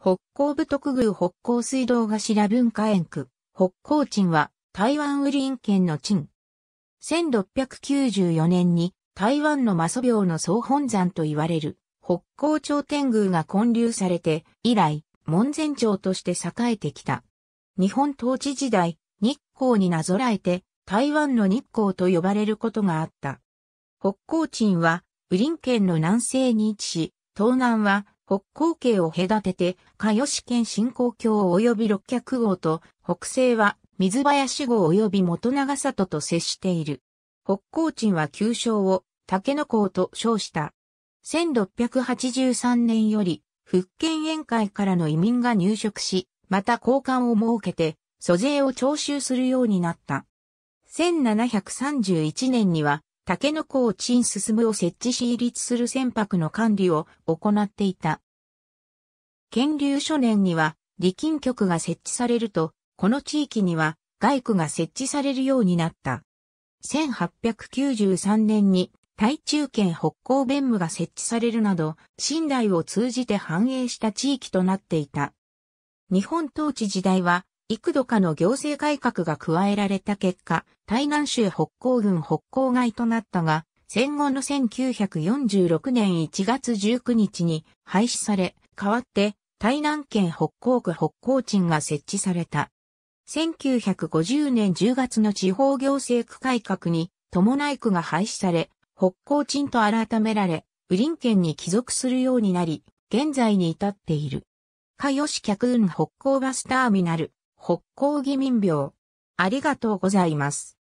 北港部特宮北港水道頭文化園区、北港鎮は台湾ウリン県の鎮。1694年に台湾のマソ病の総本山と言われる北港町天宮が建立されて以来門前町として栄えてきた。日本統治時代、日光になぞらえて台湾の日光と呼ばれることがあった。北港鎮はウリン県の南西に位置し、東南は北高系を隔てて、加吉県新港橋及び六脚号と、北西は水林号及び元長里と接している。北高鎮は旧称を、竹の港と称した。1683年より、福建宴会からの移民が入植し、また交換を設けて、租税を徴収するようになった。1731年には、竹子を陳進を設置し立する船舶の管理を行っていた。建立初年には、利金局が設置されると、この地域には外区が設置されるようになった。1893年に台中県北港弁務が設置されるなど、信頼を通じて繁栄した地域となっていた。日本統治時代は幾度かの行政改革が加えられた結果、台南州北港郡北港街となったが、戦後の1946年1月19日に廃止され、代わって台南県北港区北港鎮が設置された。1950年10月の地方行政区改革に伴い区が廃止され、北港鎮と改められ、リン県に帰属するようになり、現在に至っている。よし客運北港バスターミナル、北高義民病。ありがとうございます。